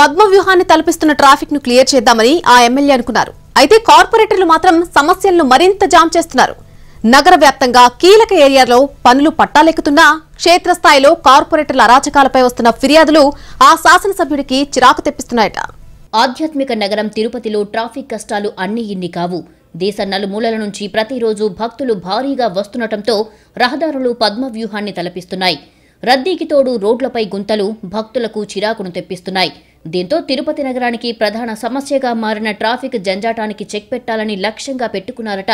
పద్మ వ్యూహాన్ని తలపిస్తున్న ట్రాఫిక్ ను క్లియర్ చేద్దామని ఆ ఎమ్మెల్యే అనుకున్నారు అయితే కార్పొరేటర్లు మాత్రం సమస్యలను మరింత జామ్ చేస్తున్నారు నగర వ్యాప్తంగా కీలక ఏరియాలో పనులు పట్టాలెక్కుతున్నా క్షేత్రస్థాయిలో కార్పొరేటర్ల అరాచకాలపై వస్తున్న ఫిర్యాదులు ఆ శాసనసభ్యుడికి చిరాకు తెప్పిస్తున్నాయట ఆధ్యాత్మిక నగరం తిరుపతిలో ట్రాఫిక్ కష్టాలు అన్ని ఇన్ని కావు దేశ నలుమూలల నుంచి ప్రతిరోజు భక్తులు భారీగా వస్తుండటంతో రహదారులు పద్మవ్యూహాన్ని తలపిస్తున్నాయి రద్దీకి తోడు రోడ్లపై గుంతలు భక్తులకు చిరాకును తెప్పిస్తున్నాయి దీంతో తిరుపతి నగరానికి ప్రధాన సమస్యగా మారిన ట్రాఫిక్ జంజాటానికి చెక్ పెట్టాలని లక్ష్యంగా పెట్టుకున్నారట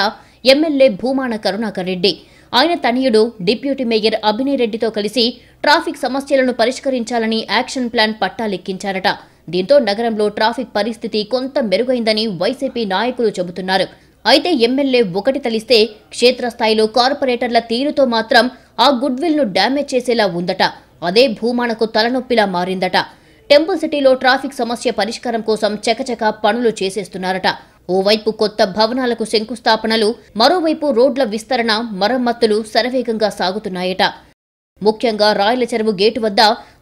ఎమ్మెల్యే భూమాన కరుణాకర్ రెడ్డి ఆయన తనయుడు డిప్యూటీ మేయర్ అభినయ్ రెడ్డితో కలిసి ట్రాఫిక్ సమస్యలను పరిష్కరించాలని యాక్షన్ ప్లాన్ పట్టాలెక్కించారట దీంతో నగరంలో ట్రాఫిక్ పరిస్థితి కొంత మెరుగైందని వైసీపీ నాయకులు చెబుతున్నారు అయితే ఎమ్మెల్యే ఒకటి తలిస్తే క్షేత్రస్థాయిలో కార్పొరేటర్ల తీరుతో మాత్రం ఆ గుడ్విల్ను డ్యామేజ్ చేసేలా ఉందట అదే భూమానకు తలనొప్పిలా మారిందట టెంపుల్ సిటీలో ట్రాఫిక్ సమస్య పరిష్కారం కోసం చకచక పనులు చేసేస్తున్నారట ఓవైపు కొత్త భవనాలకు శంకుస్థాపనలు మరోవైపు రోడ్ల విస్తరణ మరమ్మతులు శరవేగంగా సాగుతున్నాయట ముఖ్యంగా రాయల చెరువు గేటు వద్ద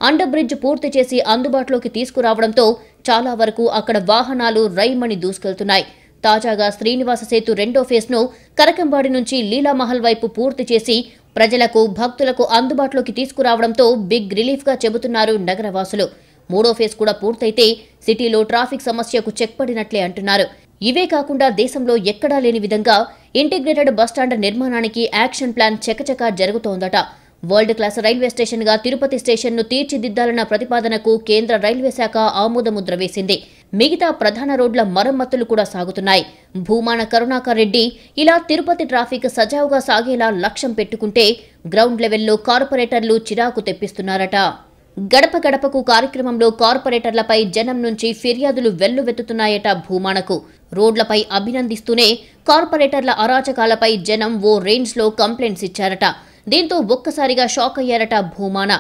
అండర్ బ్రిడ్జ్ పూర్తి చేసి అందుబాటులోకి తీసుకురావడంతో చాలా వరకు అక్కడ వాహనాలు రైమణి దూసుకెళ్తున్నాయి తాజాగా శ్రీనివాస సేతు రెండో ను కరకంబాడి నుంచి లీలామహల్ వైపు పూర్తి చేసి ప్రజలకు భక్తులకు అందుబాటులోకి తీసుకురావడంతో బిగ్ రిలీఫ్గా చెబుతున్నారు నగరవాసులు మూడో ఫేజ్ కూడా పూర్తయితే సిటీలో ట్రాఫిక్ సమస్యకు చెక్ పడినట్లే అంటున్నారు ఇవే కాకుండా దేశంలో ఎక్కడా లేని విధంగా ఇంటిగ్రేటెడ్ బస్టాండ్ నిర్మాణానికి యాక్షన్ ప్లాన్ చకచకా జరుగుతోందట వరల్డ్ క్లాస్ రైల్వే స్టేషన్గా తిరుపతి స్టేషన్ను తీర్చిదిద్దాలన్న ప్రతిపాదనకు కేంద్ర రైల్వే శాఖ ఆమోదముద్ర వేసింది మిగతా ప్రధాన రోడ్ల మరమ్మతులు కూడా సాగుతున్నాయి భూమాన కరుణాకర్ రెడ్డి ఇలా తిరుపతి ట్రాఫిక్ సజావుగా సాగేలా లక్ష్యం పెట్టుకుంటే గ్రౌండ్ లెవెల్లో కార్పొరేటర్లు చిరాకు తెప్పిస్తున్నారట గడప గడపకు కార్యక్రమంలో కార్పొరేటర్లపై జనం నుంచి ఫిర్యాదులు వెల్లువెత్తుతున్నాయట భూమానకు రోడ్లపై అభినందిస్తూనే కార్పొరేటర్ల అరాచకాలపై జనం ఓ రేంజ్లో కంప్లైంట్స్ ఇచ్చారట దీంతో ఒక్కసారిగా షాక్ అయ్యారట భూమాన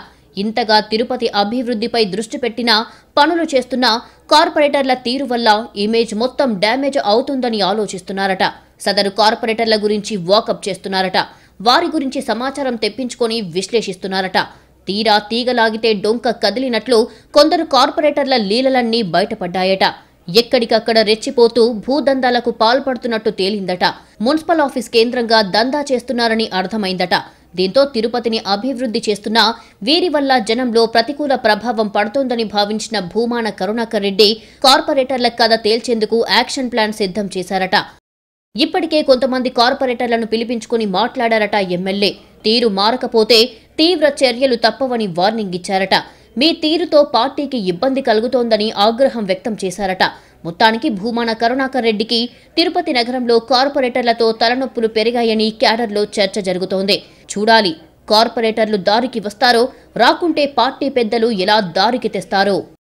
ఇంతగా తిరుపతి అభివృద్ధిపై దృష్టి పెట్టినా పనులు చేస్తున్న కార్పొరేటర్ల తీరు వల్ల ఇమేజ్ మొత్తం డ్యామేజ్ అవుతుందని ఆలోచిస్తున్నారట సదరు కార్పొరేటర్ల గురించి వాకప్ చేస్తున్నారట వారి గురించి సమాచారం తెప్పించుకొని విశ్లేషిస్తున్నారట తీరా తీగలాగితే డొంక కదిలినట్లు కొందరు కార్పొరేటర్ల లీలలన్నీ బయటపడ్డాయట ఎక్కడికక్కడ రెచ్చిపోతూ భూదందాలకు పాల్పడుతున్నట్టు తేలిందట మున్సిపల్ ఆఫీస్ కేంద్రంగా దందా చేస్తున్నారని అర్థమైందట దీంతో తిరుపతిని అభివృద్ధి చేస్తున్న వీరి వల్ల జనంలో ప్రతికూల ప్రభావం పడుతోందని భావించిన భూమాన కరుణాకర్ రెడ్డి కార్పొరేటర్ల కథ తేల్చేందుకు యాక్షన్ ప్లాన్ సిద్ధం చేశారట ఇప్పటికే కొంతమంది కార్పొరేటర్లను పిలిపించుకుని మాట్లాడారట ఎమ్మెల్యే తీరు మారకపోతే తీవ్ర చర్యలు తప్పవని వార్నింగ్ ఇచ్చారట మీ తీరుతో పార్టీకి ఇబ్బంది కలుగుతోందని ఆగ్రహం వ్యక్తం చేశారట మొత్తానికి భూమాన కరుణాకర్ రెడ్డికి తిరుపతి నగరంలో కార్పొరేటర్లతో తలనొప్పులు పెరిగాయని క్యాడర్లో చర్చ జరుగుతోంది చూడాలి కార్పొరేటర్లు దారికి వస్తారో రాకుంటే పార్టీ పెద్దలు ఎలా దారికి తెస్తారో